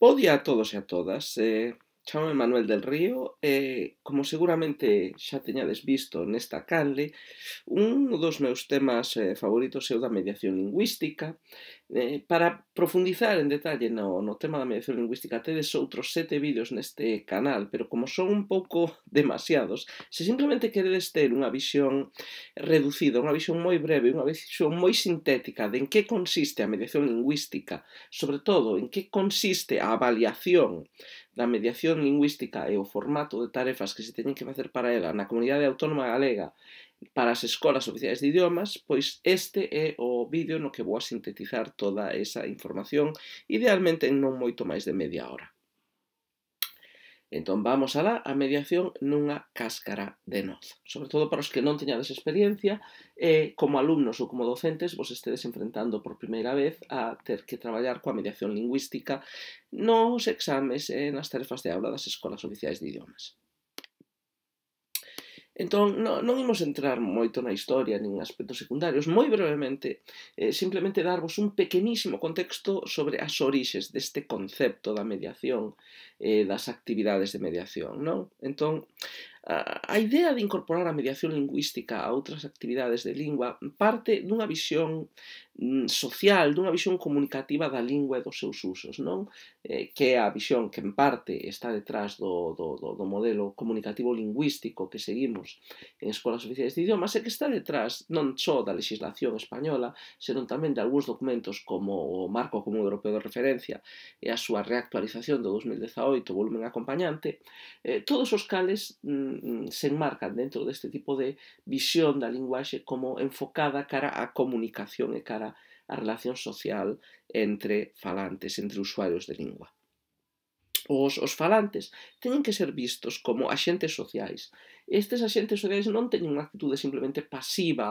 Bo día a todos e a todas. Eh, chamo Manuel del Río e, eh, como seguramente xa teñades visto nesta canle, un dos meus temas eh, favoritos é o da mediación lingüística Eh, para profundizar en detalle no, no tema da mediación lingüística tedes outros sete vídeos neste canal, pero como son un pouco demasiados, se simplemente queredes ter unha visión reducida, unha visión moi breve, unha visión moi sintética de en que consiste a mediación lingüística, sobre todo en que consiste a avaliación da mediación lingüística e o formato de tarefas que se teñen que facer para ela na comunidade autónoma galega para as escolas oficiais de idiomas, pois este é o vídeo no que vou a sintetizar toda esa información, idealmente en non moito máis de media hora. Entón vamos alá a mediación nunha cáscara de noz. Sobre todo para os que non teñades experiencia, eh, como alumnos ou como docentes vos estedes enfrentando por primeira vez a ter que traballar coa mediación lingüística nos exames e nas tarefas de aula das escolas oficiais de idiomas. Entón, non, non imos entrar moito na historia nin aspectos secundarios. Moi brevemente, eh, simplemente darvos un pequenísimo contexto sobre as orixes deste concepto da mediación, eh, das actividades de mediación. Non? Entón, a, a idea de incorporar a mediación lingüística a outras actividades de lingua parte dunha visión Mm, social, dunha visión comunicativa da lingua e dos seus usos, non? Eh, que é a visión que en parte está detrás do, do, do, do modelo comunicativo lingüístico que seguimos en escolas oficiais de idiomas e que está detrás non só da legislación española, senón tamén de algúns documentos como o Marco Común Europeo de Referencia e a súa reactualización do 2018, volumen acompañante, eh, todos os cales mm, se enmarcan dentro deste tipo de visión da linguaxe como enfocada cara á comunicación e cara a relación social entre falantes, entre usuarios de lingua. Os, os falantes teñen que ser vistos como axentes sociais. Estes axentes sociais non teñen unha actitude simplemente pasiva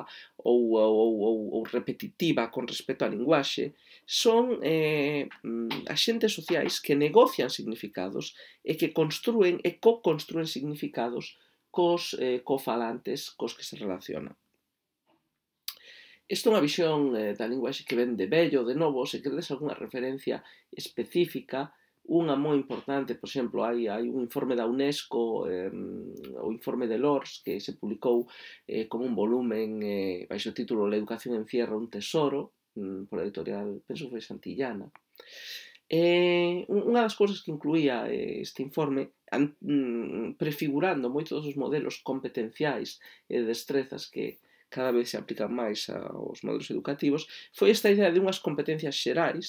ou, ou, ou, ou repetitiva con respecto á linguaxe. Son eh, mm, axentes sociais que negocian significados e que construen e co-construen significados cos eh, cofalantes cos que se relacionan. Isto é unha visión eh, da linguaxe que ven de bello, de novo, se credes algunha referencia específica, unha moi importante, por exemplo, hai, hai un informe da UNESCO, eh, o informe de Lors, que se publicou eh, como un volumen eh, baixo o título La educación encierra un tesoro, mm, por editorial, penso que foi Santillana. Eh, unha das cousas que incluía eh, este informe an, mm, prefigurando moitos dos modelos competenciais e destrezas que, cada vez se aplica máis aos modelos educativos, foi esta idea de unhas competencias xerais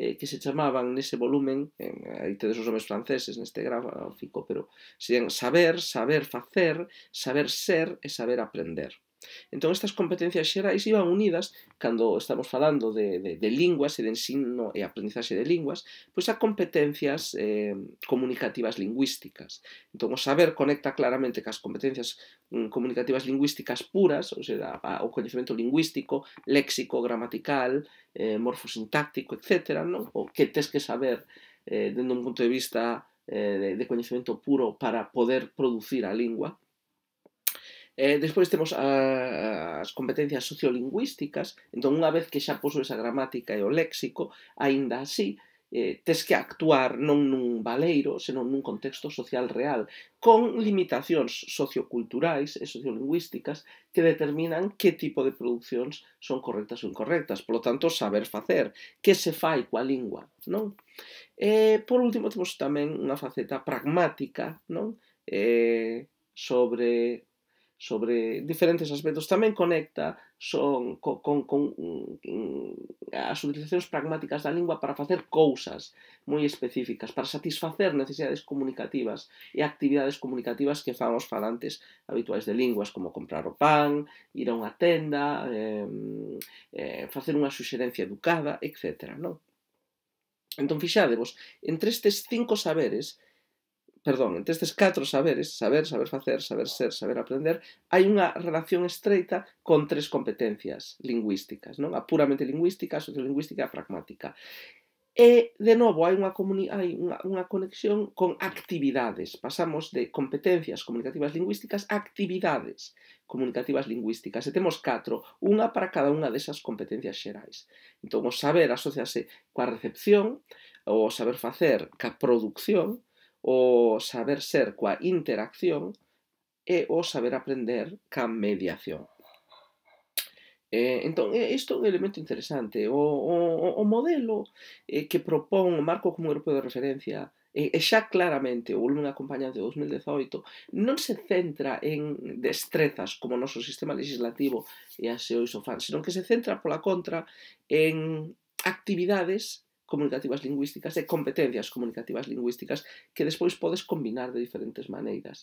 eh, que se chamaban nese volumen, en, aí tedes os nomes franceses neste gráfico, pero serían saber, saber facer, saber ser e saber aprender. Entón estas competencias xerais iban unidas cando estamos falando de, de, de linguas e de ensino e aprendizaxe de linguas, pois a competencias eh, comunicativas lingüísticas. Entón o saber conecta claramente cas competencias mm, comunicativas lingüísticas puras, ou seja, a, o coñecemento lingüístico, léxico, gramatical, eh, morfosintáctico, etc., non? o que tes que saber eh, dende un punto de vista eh, de, de coñecemento puro para poder producir a lingua, Eh, despois temos a, as competencias sociolingüísticas, entón unha vez que xa posues a gramática e o léxico, aínda así, eh, tes que actuar non nun valeiro, senón nun contexto social real, con limitacións socioculturais e sociolingüísticas que determinan que tipo de producións son correctas ou incorrectas. Polo tanto, saber facer, que se fai coa lingua, non? E, eh, por último, temos tamén unha faceta pragmática, non? Eh, sobre sobre diferentes aspectos. Tamén conecta son, con, con, con mm, mm, as utilizacións pragmáticas da lingua para facer cousas moi específicas, para satisfacer necesidades comunicativas e actividades comunicativas que fan os falantes habituais de linguas, como comprar o pan, ir a unha tenda, eh, eh, facer unha suxerencia educada, etc. Non? Entón, fixadevos, entre estes cinco saberes, perdón, entre estes catro saberes, saber, saber facer, saber ser, saber aprender, hai unha relación estreita con tres competencias lingüísticas, non? A puramente lingüística, a sociolingüística e a pragmática. E, de novo, hai unha, hai unha, unha conexión con actividades. Pasamos de competencias comunicativas lingüísticas a actividades comunicativas lingüísticas. E temos catro, unha para cada unha desas competencias xerais. Entón, o saber asociase coa recepción, o saber facer ca producción, o saber ser coa interacción e o saber aprender ca mediación. Eh, entón, isto é un elemento interesante. O, o, o modelo eh, que propón o marco como grupo de referencia e, e xa claramente o volumen acompañante de 2018 non se centra en destrezas como o noso sistema legislativo e a xeo iso fan, senón que se centra pola contra en actividades comunicativas lingüísticas e competencias comunicativas lingüísticas que despois podes combinar de diferentes maneiras.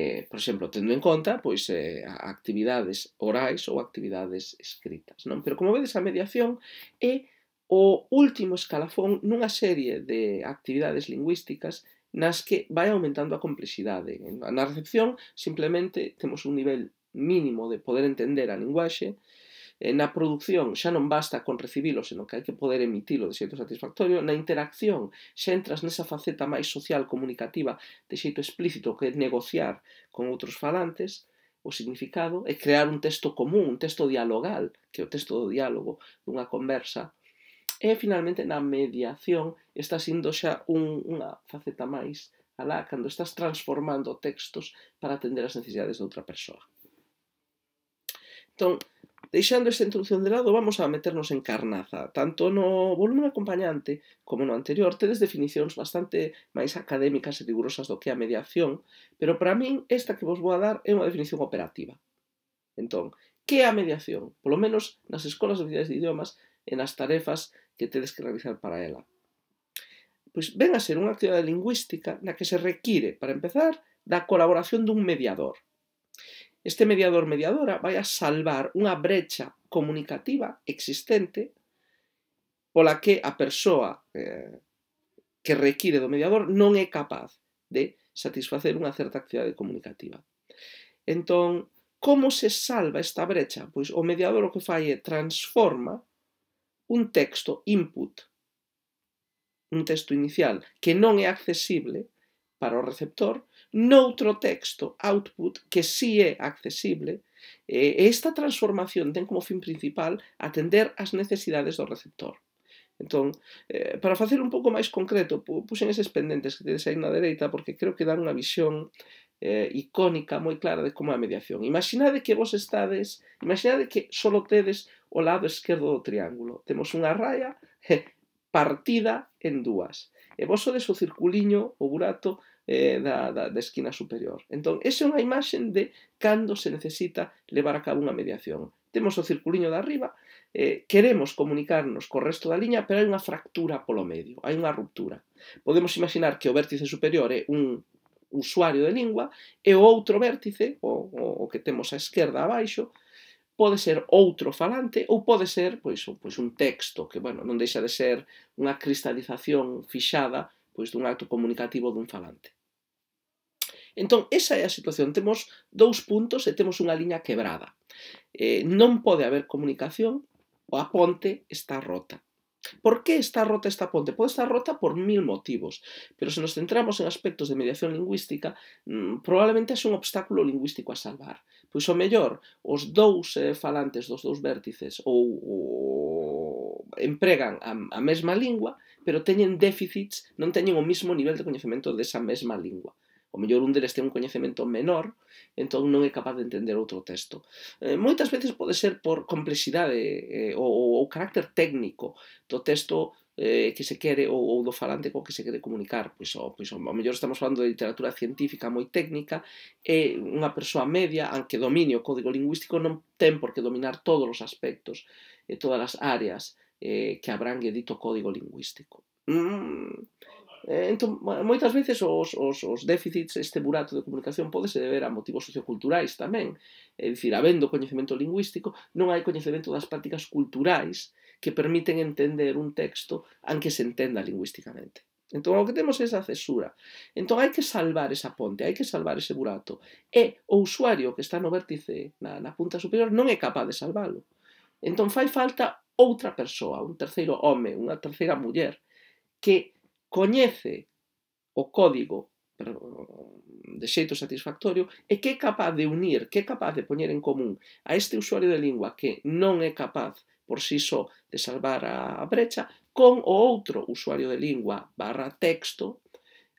Eh, por exemplo, tendo en conta pois, eh, actividades orais ou actividades escritas. Non? Pero como vedes, a mediación é o último escalafón nunha serie de actividades lingüísticas nas que vai aumentando a complexidade. Na recepción, simplemente, temos un nivel mínimo de poder entender a linguaxe, Eh, na produción xa non basta con recibilo, senón que hai que poder emitilo de xeito satisfactorio, na interacción xa entras nesa faceta máis social comunicativa de xeito explícito que é negociar con outros falantes o significado e crear un texto común, un texto dialogal, que é o texto do diálogo dunha conversa. E finalmente na mediación está sendo xa un, unha faceta máis alá cando estás transformando textos para atender as necesidades de outra persoa. Entón, Deixando esta introdución de lado, vamos a meternos en carnaza. Tanto no volumen acompañante como no anterior, tedes definicións bastante máis académicas e rigurosas do que a mediación, pero para min esta que vos vou a dar é unha definición operativa. Entón, que é a mediación? Polo menos nas escolas oficiais de idiomas e nas tarefas que tedes que realizar para ela. Pois ven a ser unha actividade lingüística na que se require, para empezar, da colaboración dun mediador. Este mediador mediadora vai a salvar unha brecha comunicativa existente pola que a persoa eh, que require do mediador non é capaz de satisfacer unha certa actividade comunicativa. Entón, como se salva esta brecha? Pois o mediador o que fai é transforma un texto input, un texto inicial, que non é accesible para o receptor, noutro texto output que si é accesible, e eh, esta transformación ten como fin principal atender as necesidades do receptor. Entón, eh, para facer un pouco máis concreto, puxen eses pendentes que tedes aí na dereita porque creo que dan unha visión eh, icónica moi clara de como é a mediación. Imaginade que vos estades, imaginade que só tedes o lado esquerdo do triángulo. Temos unha raya partida en dúas. E vos sodes o circuliño, o burato, eh, da, da, da esquina superior. Entón, esa é unha imaxe de cando se necesita levar a cabo unha mediación. Temos o circuliño de arriba, eh, queremos comunicarnos co resto da liña, pero hai unha fractura polo medio, hai unha ruptura. Podemos imaginar que o vértice superior é un usuario de lingua e o outro vértice, o, o, o que temos á esquerda abaixo, pode ser outro falante ou pode ser pois, pois un texto que, bueno, non deixa de ser unha cristalización fixada pois dun acto comunicativo dun falante. Entón, esa é a situación. Temos dous puntos e temos unha liña quebrada. Eh, non pode haber comunicación ou a ponte está rota. Por que está rota esta ponte? Pode estar rota por mil motivos, pero se nos centramos en aspectos de mediación lingüística, mm, probablemente é un obstáculo lingüístico a salvar. Pois o mellor, os dous eh, falantes dos dous vértices ou, ou empregan a, a mesma lingua, pero teñen déficits, non teñen o mesmo nivel de coñecemento desa mesma lingua. O mellor un deles ten un coñecemento menor, entón non é capaz de entender outro texto. Eh, moitas veces pode ser por complexidade eh, ou, ou carácter técnico do texto eh, que se quere ou, ou do falante co que se quere comunicar. Pois, o, oh, pois, o, mellor estamos falando de literatura científica moi técnica e unha persoa media, aunque domine o código lingüístico, non ten por que dominar todos os aspectos e todas as áreas eh, que abrangue dito código lingüístico. Mm. Eh, entón, moitas veces os, os, os déficits, este burato de comunicación pode se deber a motivos socioculturais tamén. É dicir, habendo coñecemento lingüístico, non hai coñecemento das prácticas culturais que permiten entender un texto anque se entenda lingüísticamente. Entón, o que temos é esa cesura. Entón, hai que salvar esa ponte, hai que salvar ese burato. E o usuario que está no vértice, na, na punta superior, non é capaz de salvalo. Entón, fai falta outra persoa, un terceiro home, unha terceira muller, que coñece o código de xeito satisfactorio e que é capaz de unir, que é capaz de poñer en común a este usuario de lingua que non é capaz por si sí só de salvar a brecha con o outro usuario de lingua barra texto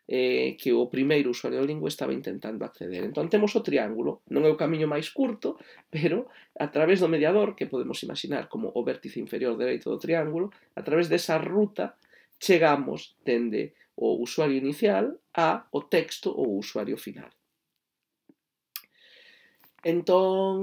eh, que o primeiro usuario de lingua estaba intentando acceder. Entón temos o triángulo, non é o camiño máis curto, pero a través do mediador, que podemos imaginar como o vértice inferior dereito do triángulo, a través desa ruta chegamos dende o usuario inicial a o texto ou usuario final. Entón,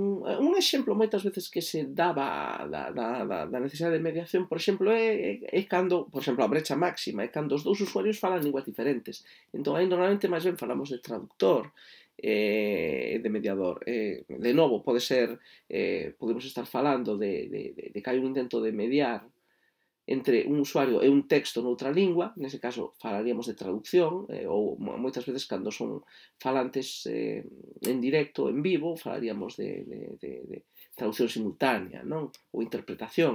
un exemplo moitas veces que se daba da, da, da, da necesidade de mediación, por exemplo, é, é, é cando, por exemplo, a brecha máxima, é cando os dous usuarios falan linguas diferentes. Entón, aí normalmente máis ben falamos de traductor, eh, de mediador. Eh, de novo, pode ser, eh, podemos estar falando de, de, de, de que hai un intento de mediar entre un usuario e un texto noutra lingua, nese caso falaríamos de traducción, eh, ou moitas veces cando son falantes eh, en directo, en vivo, falaríamos de, de, de, de traducción simultánea, non? Ou interpretación.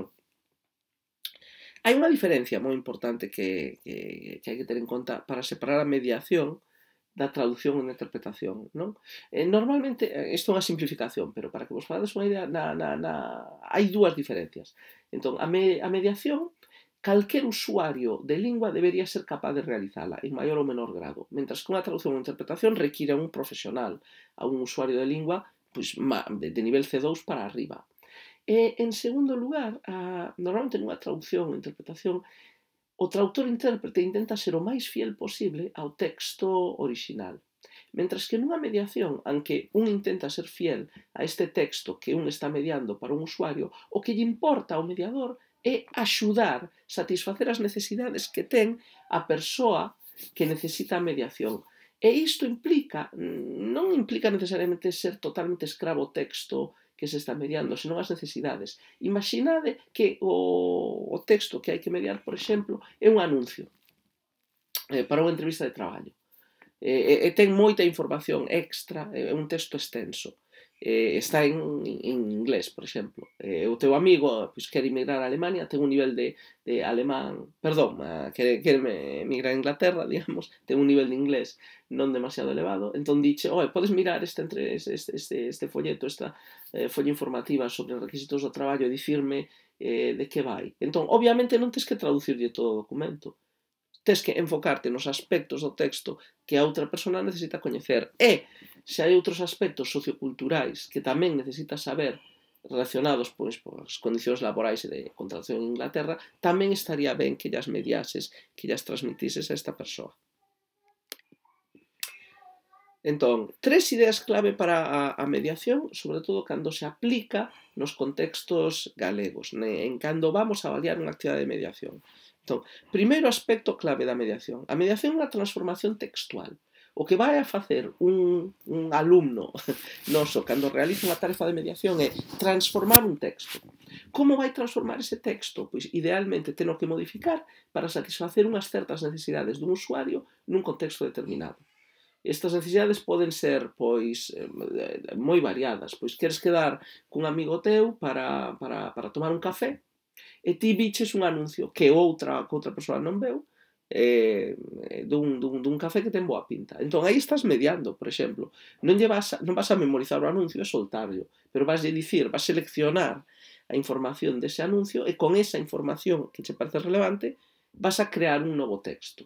Hai unha diferencia moi importante que, que, que hai que ter en conta para separar a mediación da traducción e da interpretación. Non? Eh, normalmente, eh, isto é unha simplificación, pero para que vos fades unha idea, na, na, na... hai dúas diferencias. Entón, a, me, a mediación, calquer usuario de lingua debería ser capaz de realizala, en maior ou menor grado, mentras que unha traducción ou interpretación requira un profesional, a un usuario de lingua pois, de nivel C2 para arriba. E, en segundo lugar, a, normalmente nunha traducción ou interpretación O traductor intérprete intenta ser o máis fiel posible ao texto orixinal. Mentras que nunha mediación anque un intenta ser fiel a este texto que un está mediando para un usuario, o que lle importa ao mediador é axudar, satisfacer as necesidades que ten a persoa que necesita a mediación. E isto implica, non implica necesariamente ser totalmente escravo texto que se está mediando, senón as necesidades. Imaginade que o, o texto que hai que mediar, por exemplo, é un anuncio eh, para unha entrevista de traballo. Eh, eh, ten moita información extra, é un texto extenso eh, está en, en inglés, por exemplo. Eh, o teu amigo ah, pues, pois, quer emigrar a Alemania, ten un nivel de, de alemán, perdón, a, ah, quer, quer emigrar a Inglaterra, digamos, ten un nivel de inglés non demasiado elevado, entón dixe, oe, podes mirar este, entre, este, este, este folleto, esta eh, folla informativa sobre os requisitos do traballo e dicirme eh, de que vai. Entón, obviamente non tens que traducirlle todo o documento, tes que enfocarte nos aspectos do texto que a outra persona necesita coñecer. E, se hai outros aspectos socioculturais que tamén necesitas saber relacionados pois as condicións laborais e de contratación en Inglaterra, tamén estaría ben que llas mediases, que llas transmitises a esta persoa. Entón, tres ideas clave para a, a mediación, sobre todo cando se aplica nos contextos galegos, ne, en cando vamos a avaliar unha actividade de mediación. Entón, primeiro aspecto clave da mediación. A mediación é unha transformación textual. O que vai a facer un, un alumno noso cando realiza unha tarefa de mediación é transformar un texto. Como vai transformar ese texto? Pois idealmente teno que modificar para satisfacer unhas certas necesidades dun usuario nun contexto determinado estas necesidades poden ser pois eh, moi variadas, pois queres quedar cun amigo teu para, para, para tomar un café, e ti viches un anuncio que outra que outra persoa non veu eh, dun, dun, dun café que ten boa pinta. Entón, aí estás mediando, por exemplo. Non, lle vas, non vas a memorizar o anuncio e soltarlo, pero vas a dicir, vas a seleccionar a información dese anuncio e con esa información que che parece relevante vas a crear un novo texto.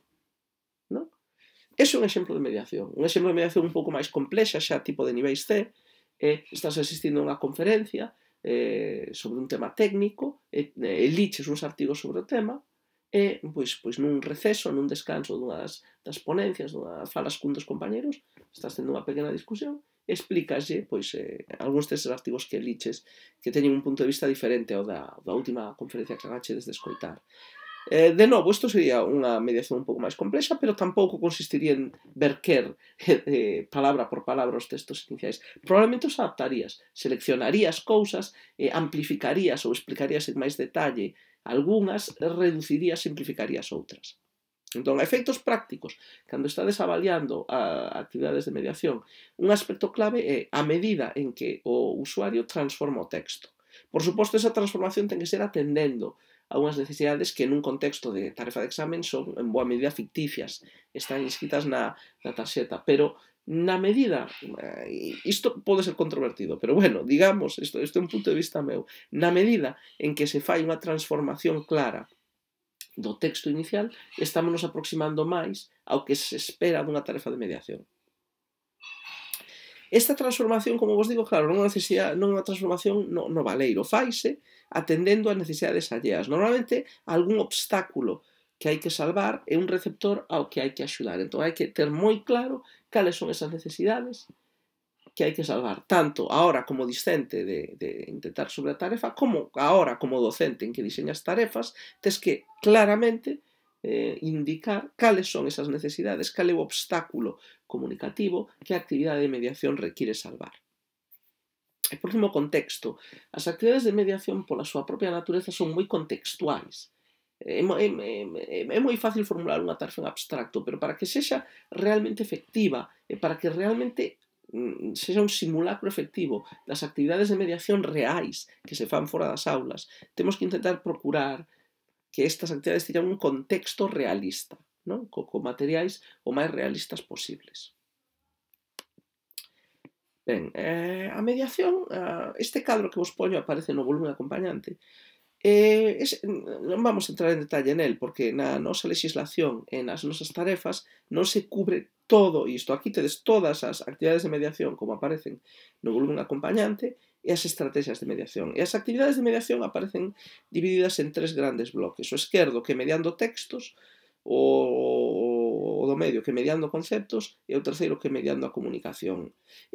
Non? Eso é un exemplo de mediación. Un exemplo de mediación un pouco máis complexa, xa tipo de niveis C, eh, estás asistindo a unha conferencia, eh, sobre un tema técnico, e eliches uns artigos sobre o tema, e pois, pois nun receso, nun descanso dunhas, das, ponencias, dunha falas cun dos compañeros, estás tendo unha pequena discusión, explícalle pois, eh, algúns deses artigos que liches que teñen un punto de vista diferente ao da, da última conferencia que agache desde escoitar. Eh, de novo, isto sería unha mediación un pouco máis complexa, pero tampouco consistiría en ver quer eh, eh, palabra por palabra os textos iniciais. Probablemente os adaptarías, seleccionarías cousas, eh, amplificarías ou explicarías en máis detalle algunhas, reducirías, simplificarías outras. Entón, a efectos prácticos, cando estades avaliando a actividades de mediación, un aspecto clave é a medida en que o usuario transforma o texto. Por suposto, esa transformación ten que ser atendendo algunhas necesidades que nun contexto de tarefa de examen son en boa medida ficticias, están inscritas na, na tarxeta, pero na medida, eh, isto pode ser controvertido, pero bueno, digamos, isto, isto é un punto de vista meu, na medida en que se fai unha transformación clara do texto inicial, nos aproximando máis ao que se espera dunha tarefa de mediación. Esta transformación, como vos digo, claro, non é unha, non é unha transformación no, no valeiro, faise atendendo ás necesidades alleas. Normalmente, algún obstáculo que hai que salvar é un receptor ao que hai que axudar. Entón, hai que ter moi claro cales son esas necesidades que hai que salvar, tanto ahora como discente de, de intentar sobre a tarefa, como ahora como docente en que diseñas tarefas, tes que claramente eh, indicar cales son esas necesidades, cal é o obstáculo comunicativo que a actividade de mediación require salvar. E por último, contexto. As actividades de mediación, pola súa propia natureza, son moi contextuais. É, é, é, é moi fácil formular unha tarefa en abstracto, pero para que sexa realmente efectiva e para que realmente mm, sexa un simulacro efectivo das actividades de mediación reais que se fan fora das aulas, temos que intentar procurar que estas actividades teñan un contexto realista, non? Co, co materiais o máis realistas posibles. Ben, eh, a mediación, eh, este cadro que vos poño aparece no volumen acompañante, eh, es, non vamos a entrar en detalle en el, porque na nosa legislación e nas nosas tarefas non se cubre todo isto. Aquí tedes todas as actividades de mediación como aparecen no volumen acompañante e as estrategias de mediación. E as actividades de mediación aparecen divididas en tres grandes bloques. O esquerdo, que mediando textos, o do medio que mediando conceptos e o terceiro que mediando a comunicación.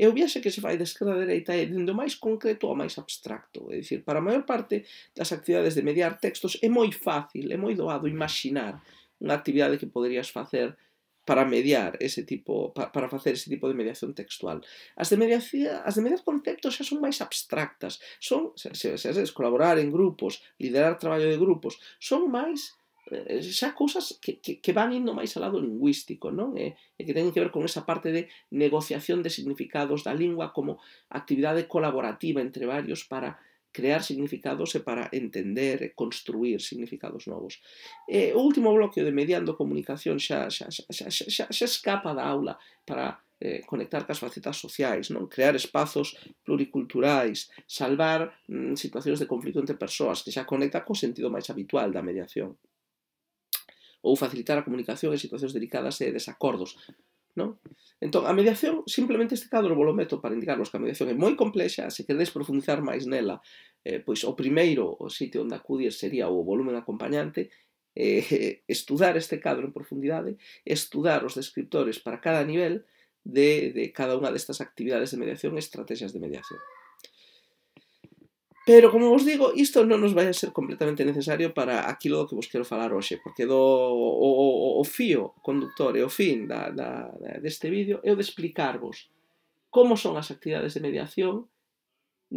E o viaxe que se fai de esquerda a dereita é dendo máis concreto ao máis abstracto, é dicir, para a maior parte das actividades de mediar textos é moi fácil, é moi doado imaginar unha actividade que poderías facer para mediar ese tipo para facer ese tipo de mediación textual. As de mediación, as de mediar conceptos xa son máis abstractas, son se, se, se colaborar en grupos, liderar traballo de grupos, son máis Eh, xa cousas que, que, que van indo máis ao lado lingüístico, non? E, e que teñen que ver con esa parte de negociación de significados da lingua como actividade colaborativa entre varios para crear significados e para entender e construir significados novos. E o último bloque de mediando comunicación xa, xa, xa, xa, xa, xa escapa da aula para eh, conectar cas facetas sociais, non crear espazos pluriculturais, salvar mm, situacións de conflito entre persoas, que xa conecta co sentido máis habitual da mediación ou facilitar a comunicación en situacións delicadas e desacordos. Non? Entón, a mediación, simplemente este cadro lo meto para indicarvos que a mediación é moi complexa, se queredes profundizar máis nela, eh, pois o primeiro o sitio onde acudir sería o volumen acompañante, eh, estudar este cadro en profundidade, estudar os descriptores para cada nivel de, de cada unha destas actividades de mediación e estrategias de mediación. Pero, como vos digo, isto non nos vai a ser completamente necesario para aquilo do que vos quero falar hoxe, porque do o, o, o fío conductor e o fin da, da, da, deste vídeo é o de explicarvos como son as actividades de mediación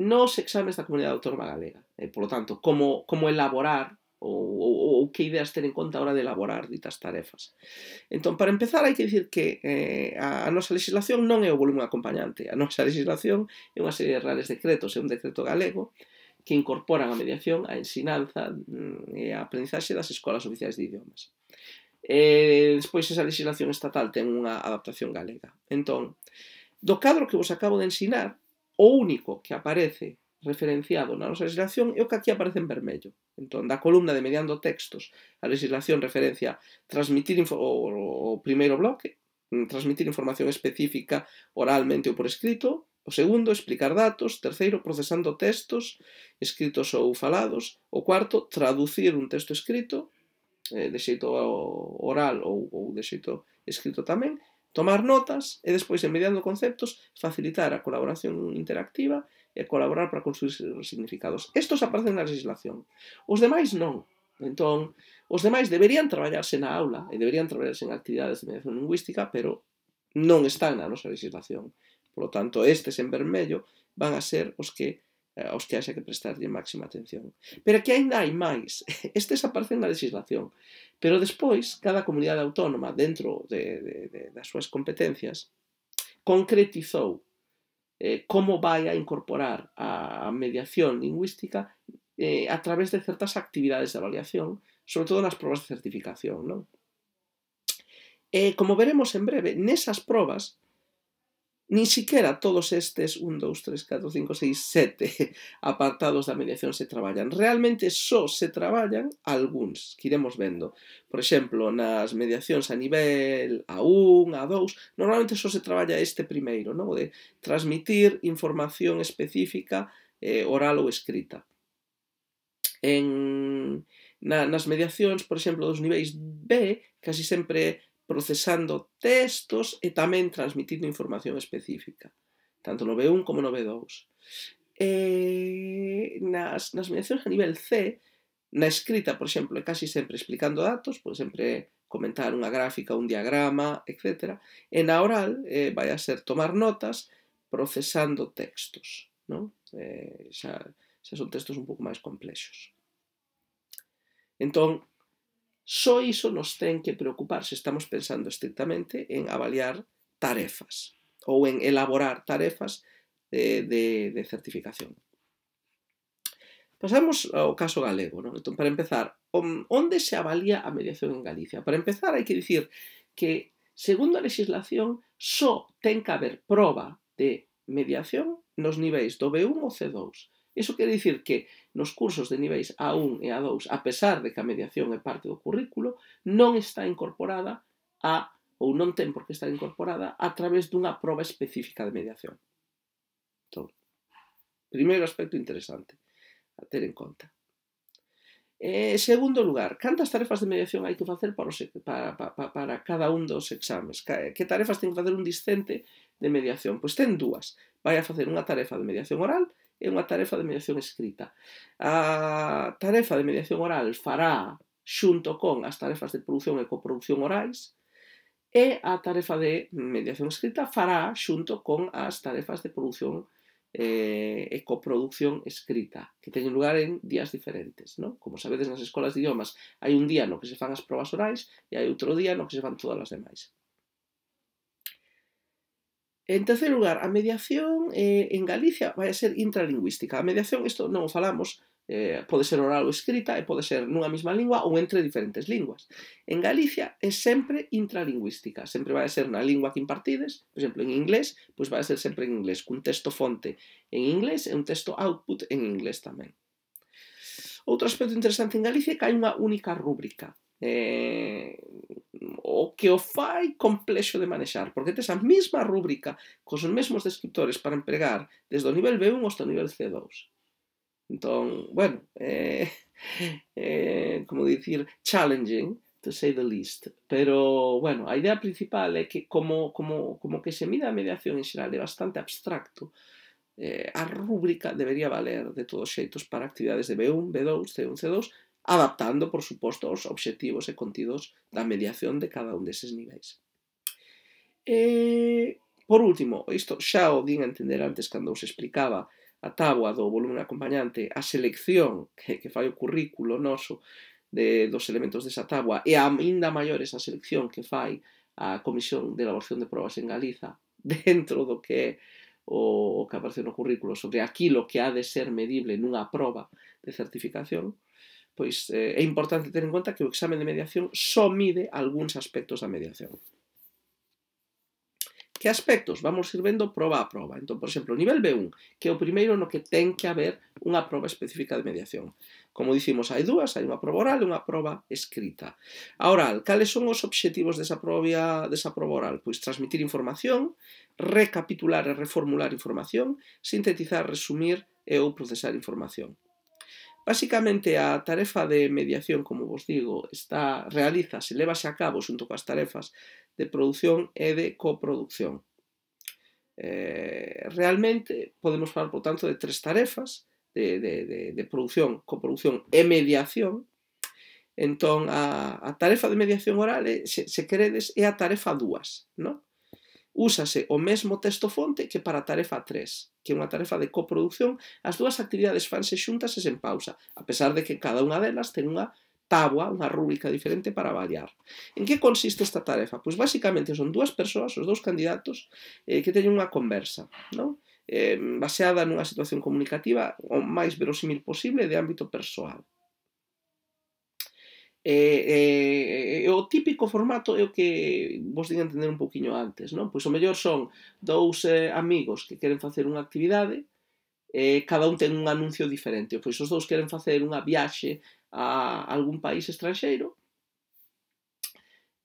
nos exames da Comunidade Autónoma Galega. E, polo tanto, como, como elaborar ou, ou, ou que ideas ter en conta a hora de elaborar ditas tarefas. Entón, para empezar, hai que dicir que eh, a, a nosa legislación non é o volumen acompañante. A nosa legislación é unha serie de reales decretos, é un decreto galego, que incorporan a mediación á ensinanza mm, e a aprendizaxe das escolas oficiais de idiomas. E, despois, esa legislación estatal ten unha adaptación galega. Entón, do cadro que vos acabo de ensinar, o único que aparece referenciado na nosa legislación é o que aquí aparece en vermello. Entón, da columna de mediando textos, a legislación referencia transmitir o, o primeiro bloque, mm, transmitir información específica oralmente ou por escrito, O segundo, explicar datos. Terceiro, procesando textos escritos ou falados. O cuarto, traducir un texto escrito eh, de xeito oral ou, ou de xeito escrito tamén, tomar notas e despois, en mediando conceptos, facilitar a colaboración interactiva e colaborar para construir significados. Estos aparecen na legislación. Os demais non. Entón, os demais deberían traballarse na aula e deberían traballarse en actividades de mediación lingüística, pero non están na nosa legislación. Por lo tanto, estes en vermello van a ser os que eh, aos que haxa que prestarlle máxima atención. Pero aquí ainda hai máis. Estes aparecen na legislación. Pero despois, cada comunidade autónoma, dentro de, de, de, das súas competencias, concretizou eh, como vai a incorporar a mediación lingüística eh, a través de certas actividades de avaliación, sobre todo nas probas de certificación. Non? Eh, como veremos en breve, nesas probas ni siquiera todos estes 1, 2, 3, 4, 5, 6, 7 apartados da mediación se traballan. Realmente só se traballan algúns que iremos vendo. Por exemplo, nas mediacións a nivel A1, A2, normalmente só se traballa este primeiro, ¿no? de transmitir información específica eh, oral ou escrita. En, na, nas mediacións, por exemplo, dos niveis B, casi sempre procesando textos e tamén transmitindo información específica, tanto no B1 como no B2. E nas, nas mediacións a nivel C, na escrita, por exemplo, é casi sempre explicando datos, por pois sempre comentar unha gráfica, un diagrama, etc. E na oral eh, vai a ser tomar notas procesando textos. ¿no? Eh, xa, xa son textos un pouco máis complexos. Entón, Só iso nos ten que preocupar se estamos pensando estrictamente en avaliar tarefas ou en elaborar tarefas de, eh, de, de certificación. Pasamos ao caso galego, non? Entón, para empezar, onde se avalía a mediación en Galicia? Para empezar, hai que dicir que, segundo a legislación, só ten que haber proba de mediación nos niveis do B1 ou C2. Iso quere dicir que nos cursos de niveis A1 e A2, a pesar de que a mediación é parte do currículo, non está incorporada a ou non ten por que estar incorporada a través dunha proba específica de mediación. Entón, primeiro aspecto interesante a ter en conta. E, segundo lugar, cantas tarefas de mediación hai que facer para, os, para, para, para cada un dos exames? Que tarefas ten que facer un discente de mediación? Pois ten dúas. Vai a facer unha tarefa de mediación oral é unha tarefa de mediación escrita. A tarefa de mediación oral fará xunto con as tarefas de produción e coproducción orais e a tarefa de mediación escrita fará xunto con as tarefas de produción eh, e coproducción escrita, que teñen lugar en días diferentes. ¿no? Como sabedes, nas escolas de idiomas hai un día no que se fan as probas orais e hai outro día no que se fan todas as demais. En terceiro lugar, a mediación eh, en Galicia vai a ser intralingüística. A mediación, isto non o falamos, eh, pode ser oral ou escrita e pode ser nunha mesma lingua ou entre diferentes linguas. En Galicia é sempre intralingüística, sempre vai a ser na lingua que impartides, por exemplo, en inglés, pois vai a ser sempre en inglés, cun texto fonte en inglés e un texto output en inglés tamén. Outro aspecto interesante en Galicia é que hai unha única rúbrica. Eh, o que o fai complexo de manexar, porque tes a mesma rúbrica cos mesmos descriptores para empregar desde o nivel B1 hasta o nivel C2. Entón, bueno, eh, eh, como dicir, challenging, to say the least. Pero, bueno, a idea principal é que como, como, como que se mide a mediación en xeral é bastante abstracto, eh, a rúbrica debería valer de todos xeitos para actividades de B1, B2, C1, C2, adaptando, por suposto, os obxectivos e contidos da mediación de cada un deses niveis. E, por último, isto xa o din a entender antes cando os explicaba a tábua do volumen acompañante, a selección que, que fai o currículo noso de, dos elementos desa tábua e minda maior esa selección que fai a Comisión de Elaboración de Probas en Galiza dentro do que é o, o que aparece no currículo sobre aquilo que ha de ser medible nunha proba de certificación, pois eh, é importante ter en conta que o exame de mediación só mide algúns aspectos da mediación. Que aspectos? Vamos ir vendo proba a proba. Entón, por exemplo, o nivel B1, que é o primeiro no que ten que haber unha proba específica de mediación. Como dicimos, hai dúas, hai unha proba oral e unha proba escrita. A oral, cales son os obxectivos desa proba, desa proba oral? Pois transmitir información, recapitular e reformular información, sintetizar, resumir e ou procesar información. Básicamente a tarefa de mediación, como vos digo, está realiza, se levase a cabo xunto coas tarefas de produción e de coproducción. Eh, realmente podemos falar, por tanto, de tres tarefas de, de, de, de produción, coproducción e mediación. Entón, a, a tarefa de mediación oral, é, se, se queredes, é a tarefa dúas, non? Úsase o mesmo texto fonte que para a tarefa 3, que é unha tarefa de coproducción, as dúas actividades fanse xuntas e sen pausa, a pesar de que cada unha delas ten unha tabua, unha rúbrica diferente para avaliar. En que consiste esta tarefa? Pois basicamente son dúas persoas, os dous candidatos, eh, que teñen unha conversa, non? Eh, baseada nunha situación comunicativa o máis verosímil posible de ámbito persoal. Eh, eh, eh, o típico formato é o que vos din entender un poquinho antes, non? Pois o mellor son dous eh, amigos que queren facer unha actividade, eh, cada un ten un anuncio diferente. Pois os dous queren facer unha viaxe a algún país estranxeiro,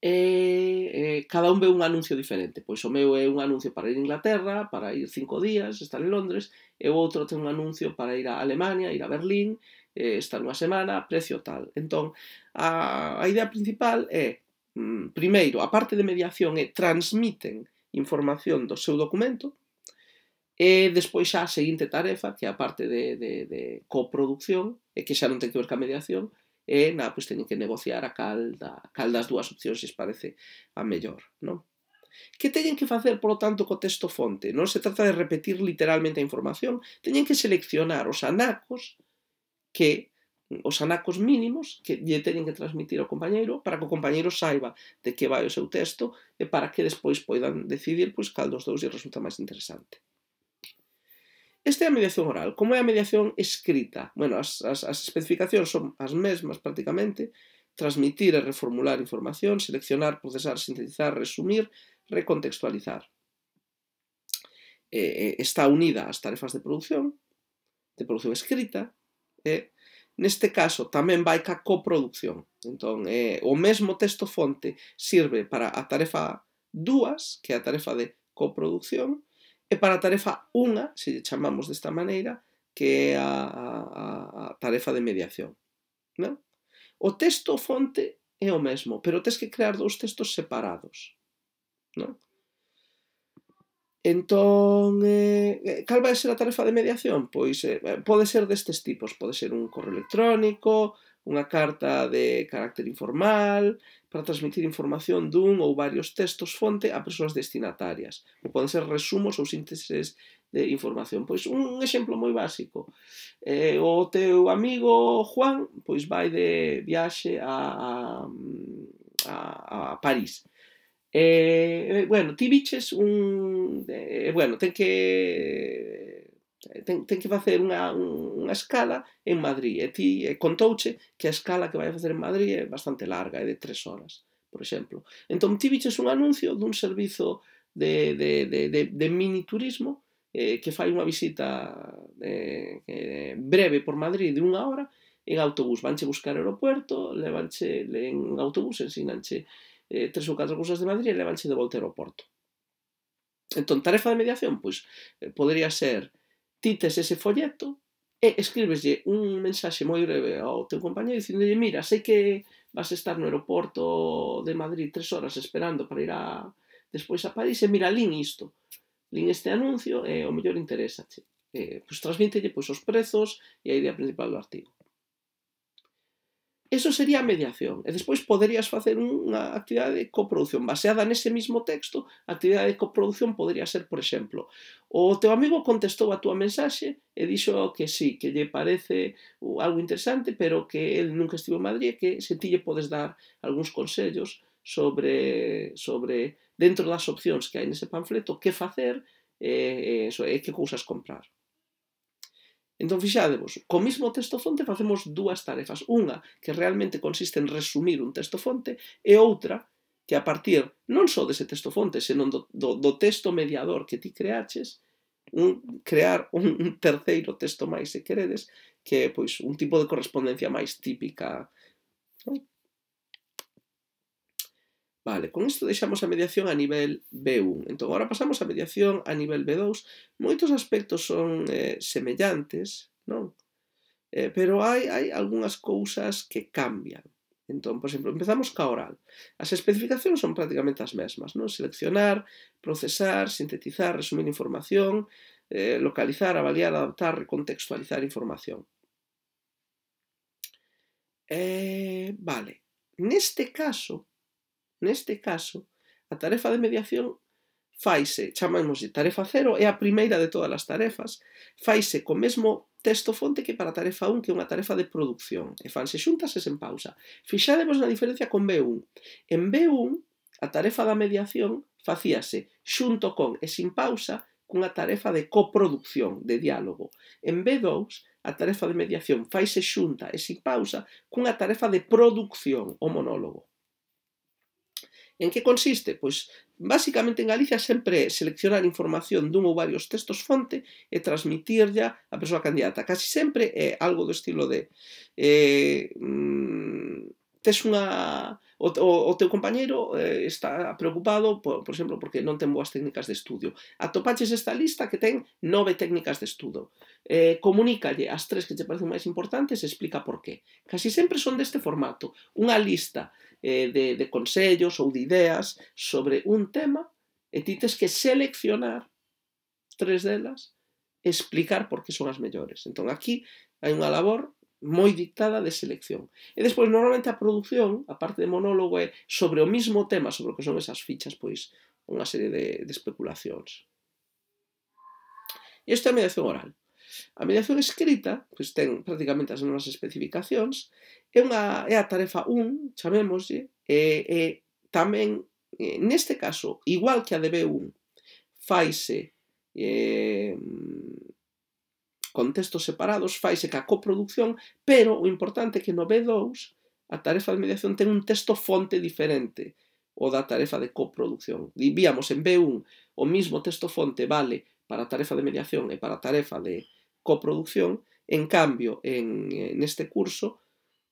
e eh, eh, cada un ve un anuncio diferente. Pois o meu é un anuncio para ir a Inglaterra, para ir cinco días, estar en Londres, e o outro ten un anuncio para ir a Alemania, ir a Berlín, Eh, esta nova semana, precio tal. Entón, a, a idea principal é, mm, primeiro, a parte de mediación é transmiten información do seu documento, e despois xa a seguinte tarefa, que é a parte de, de, de coproducción, e que xa non ten que ver ca mediación, e na, pois teñen que negociar a cal, da, cal das dúas opcións se parece a mellor, non? Que teñen que facer, polo tanto, co texto fonte? Non se trata de repetir literalmente a información, teñen que seleccionar os anacos que os anacos mínimos que lle teñen que transmitir ao compañeiro para que o compañeiro saiba de que vai o seu texto e para que despois poidan decidir pois, cal dos dous lle resulta máis interesante. Esta é a mediación oral. Como é a mediación escrita? Bueno, as, as, as especificacións son as mesmas prácticamente. Transmitir e reformular información, seleccionar, procesar, sintetizar, resumir, recontextualizar. Eh, eh está unida ás tarefas de produción, de produción escrita, Eh? Neste caso tamén vai ca coproducción. Entón, eh, o mesmo texto fonte sirve para a tarefa 2, que é a tarefa de coproducción, e para a tarefa 1, se lle chamamos desta maneira, que é a, a, a tarefa de mediación. Né? O texto fonte é o mesmo, pero tens que crear dous textos separados. Non? Entón, eh, eh, cal vai ser a tarefa de mediación? Pois eh, eh, pode ser destes tipos, pode ser un correo electrónico, unha carta de carácter informal, para transmitir información dun ou varios textos fonte a persoas destinatarias. E poden ser resumos ou sínteses de información. Pois un exemplo moi básico. Eh, o teu amigo Juan pois vai de viaxe a, a, a París E, bueno, ti biches un... E, bueno, ten que ten, ten que facer unha, unha escala en Madrid e ti e contouche que a escala que vai a facer en Madrid é bastante larga, é de tres horas, por exemplo. Entón ti biches un anuncio dun servizo de, de, de, de, de mini turismo eh, que fai unha visita eh, eh, breve por Madrid de unha hora en autobús. Vanche buscar aeropuerto, levanche en autobús, ensinanche eh, tres ou catro cousas de Madrid e levanse de volta ao aeroporto. Entón, tarefa de mediación, pois, eh, podería ser tites ese folleto e escribeslle un mensaxe moi breve ao teu compañero dicindolle, mira, sei que vas a estar no aeroporto de Madrid tres horas esperando para ir a, despois a París e mira, lin isto. Lin este anuncio e o mellor interesa. Eh, pois transmítelle pois, os prezos e a idea principal do artigo. Eso sería a mediación. E despois poderías facer unha actividade de coproducción baseada nese mismo texto. A actividade de coproducción podría ser, por exemplo, o teu amigo contestou a túa mensaxe e dixo que sí, que lle parece algo interesante, pero que el nunca estivo en Madrid e que se ti lle podes dar algúns consellos sobre, sobre dentro das opcións que hai nese panfleto, que facer e, eh, e, eh, e que cousas comprar. Entón, fixadevos, co mismo texto fonte facemos dúas tarefas. Unha que realmente consiste en resumir un texto fonte e outra que a partir non só dese texto fonte, senón do, do, do texto mediador que ti creaches, un, crear un, un terceiro texto máis, se queredes, que é pois, un tipo de correspondencia máis típica non? Vale, con isto deixamos a mediación a nivel B1. Entón, agora pasamos a mediación a nivel B2. Moitos aspectos son eh, semellantes, non? Eh, pero hai, hai algunhas cousas que cambian. Entón, por exemplo, empezamos ca oral. As especificacións son prácticamente as mesmas, non? Seleccionar, procesar, sintetizar, resumir información, eh, localizar, avaliar, adaptar, recontextualizar información. Eh, vale, neste caso, Neste caso, a tarefa de mediación faise, chamámoslle tarefa cero, é a primeira de todas as tarefas, faise co mesmo texto fonte que para a tarefa 1, que é unha tarefa de producción, e fanse xuntas e sen pausa. Fixademos na diferencia con B1. En B1, a tarefa da mediación facíase xunto con e sin pausa cunha tarefa de coproducción, de diálogo. En B2, a tarefa de mediación faise xunta e sin pausa cunha tarefa de producción, o monólogo. En que consiste? Pois, basicamente en Galicia sempre seleccionar información dun ou varios textos fonte e transmitirla a persoa candidata. Casi sempre é algo do estilo de eh, mm, tes unha o, o, o teu compañeiro eh, está preocupado, por, por exemplo, porque non ten boas técnicas de estudio. Atopaches esta lista que ten nove técnicas de estudo. Eh, comunícalle as tres que te parecen máis importantes e explica por qué. Casi sempre son deste formato. Unha lista eh, de, de consellos ou de ideas sobre un tema e ti tes que seleccionar tres delas explicar por que son as mellores. Entón aquí hai unha labor moi dictada de selección. E despois, normalmente, a produción, a parte de monólogo, é sobre o mismo tema, sobre o que son esas fichas, pois, unha serie de, de especulacións. E isto é a mediación oral. A mediación escrita, que ten prácticamente as mesmas especificacións, é, unha, é a tarefa 1, chamémoslle, e, e tamén, e, neste caso, igual que a de B1, faise eh, con textos separados, faise ca coproducción, pero o importante é que no B2 a tarefa de mediación ten un texto fonte diferente o da tarefa de coproducción. Víamos en B1 o mismo texto fonte vale para a tarefa de mediación e para a tarefa de, coproducción, en cambio, en, en este curso,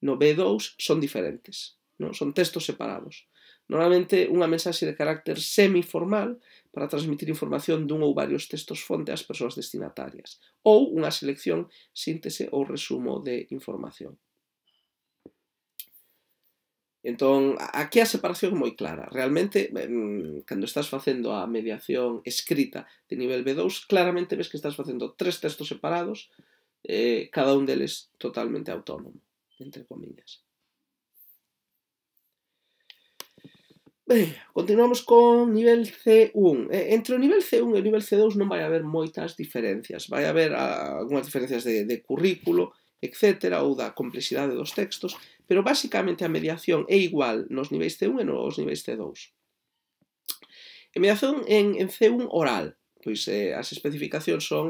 no B2, son diferentes, non? son textos separados. Normalmente unha mensaxe de carácter semiformal para transmitir información dun ou varios textos fonte ás persoas destinatarias, ou unha selección, síntese ou resumo de información. Entón, aquí a separación moi clara. Realmente, cando estás facendo a mediación escrita de nivel B2, claramente ves que estás facendo tres textos separados, eh, cada un deles totalmente autónomo, entre comillas. Ben, continuamos con nivel C1. Entre o nivel C1 e o nivel C2 non vai haber moitas diferencias. Vai haber ah, algunhas diferencias de, de currículo, etc., ou da complexidade dos textos, Pero basicamente a mediación é igual nos niveis C1 e nos niveis C2. A mediación en, en C1 oral, pois eh, as especificacións son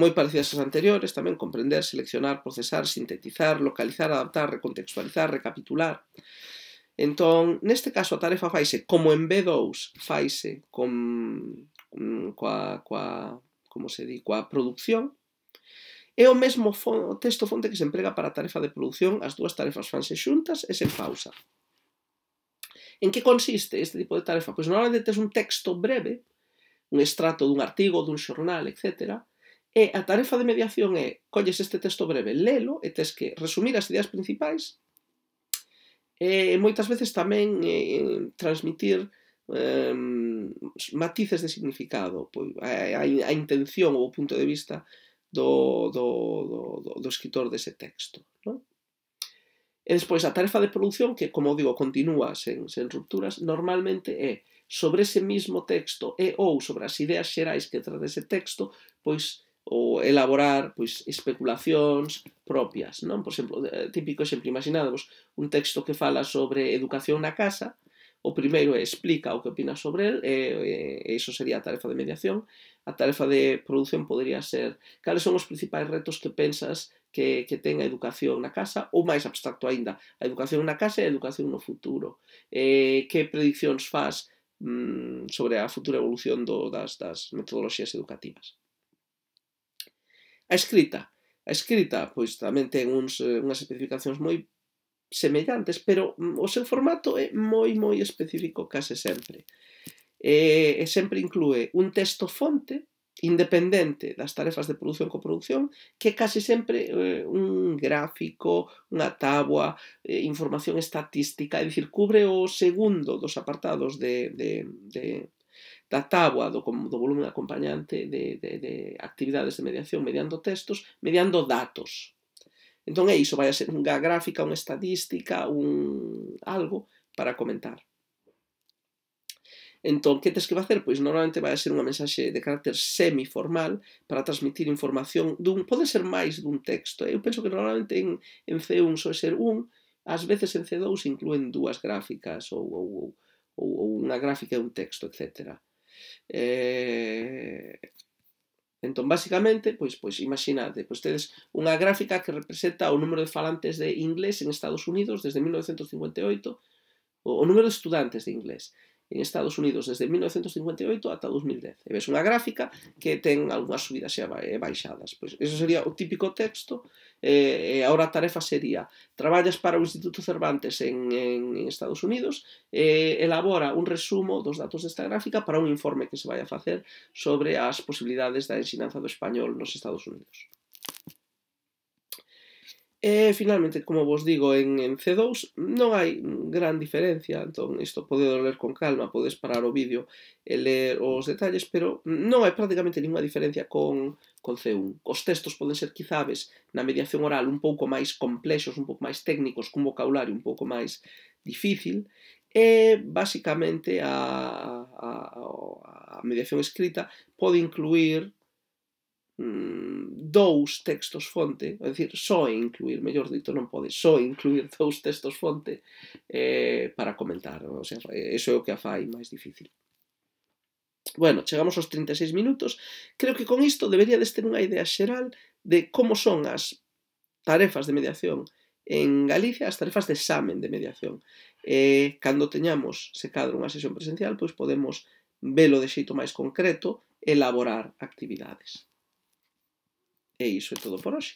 moi parecidas ás anteriores, tamén comprender, seleccionar, procesar, sintetizar, localizar, adaptar, recontextualizar, recapitular. Entón, neste caso a tarefa faise como en B2 faise con, coa, coa como se di, coa producción É o mesmo fon, o texto fonte que se emprega para a tarefa de produción, as dúas tarefas fanse xuntas e sen pausa. En que consiste este tipo de tarefa? Pois normalmente tens un texto breve, un estrato dun artigo, dun xornal, etc. E a tarefa de mediación é, colles este texto breve, lelo e tes que resumir as ideas principais e moitas veces tamén eh, transmitir eh, matices de significado, pois, a, a, a intención ou o punto de vista do, do, do, do, do escritor dese texto. Non? E despois a tarefa de produción, que como digo, continúa sen, sen rupturas, normalmente é sobre ese mismo texto e ou sobre as ideas xerais que trae ese texto, pois ou elaborar pois especulacións propias, non? Por exemplo, típico exemplo, imaginadevos un texto que fala sobre educación na casa O primeiro é explica o que opina sobre el, e, e, iso sería a tarefa de mediación. A tarefa de produción poderia ser cales son os principais retos que pensas que, que ten a educación na casa, ou máis abstracto aínda, a educación na casa e a educación no futuro. Eh, que prediccións faz mm, sobre a futura evolución do, das, das metodoloxías educativas. A escrita. A escrita, pois, tamén ten uns, eh, unhas especificacións moi semellantes, pero mm, o seu formato é moi moi específico case sempre. E, e sempre inclúe un texto fonte independente das tarefas de produción coproducción, que case sempre eh, un gráfico, unha tabua, eh, información estatística, é dicir, cubre o segundo dos apartados de, de, de, da tabua do, do volumen acompañante de, de, de actividades de mediación mediando textos, mediando datos. Entón é iso, vai a ser unha gráfica, unha estadística, un algo para comentar. Entón, que tens que facer? Pois normalmente vai a ser unha mensaxe de carácter semiformal para transmitir información dun, pode ser máis dun texto. Eu penso que normalmente en, en C1 só ser un, ás veces en C2 incluen dúas gráficas ou, ou, ou, ou unha gráfica e un texto, etc. Eh, Entón, basicamente, pois, pois imaginade, pois tedes unha gráfica que representa o número de falantes de inglés en Estados Unidos desde 1958, o, o número de estudantes de inglés en Estados Unidos desde 1958 ata 2010. E ves unha gráfica que ten algunhas subidas e baixadas. Pois eso sería o típico texto eh, eh agora a tarefa sería traballas para o Instituto Cervantes en, en Estados Unidos eh, elabora un resumo dos datos desta gráfica para un informe que se vai a facer sobre as posibilidades da ensinanza do español nos Estados Unidos. E finalmente, como vos digo, en, en C2 non hai gran diferencia, entón isto podedo ler con calma, podes parar o vídeo e ler os detalles, pero non hai prácticamente ninguna diferencia con, con C1. Os textos poden ser quizáves, na mediación oral un pouco máis complexos, un pouco máis técnicos, cun vocabulario un pouco máis difícil, e basicamente a, a, a mediación escrita pode incluir mm, dous textos fonte, é dicir, só incluir, mellor dito, non pode só incluir dous textos fonte eh, para comentar, o sea, eso é o que a fai máis difícil. Bueno, chegamos aos 36 minutos. Creo que con isto de ter unha idea xeral de como son as tarefas de mediación en Galicia, as tarefas de examen de mediación. E cando teñamos se cadra unha sesión presencial, pois podemos velo de xeito máis concreto, elaborar actividades. E iso é todo por hoxe.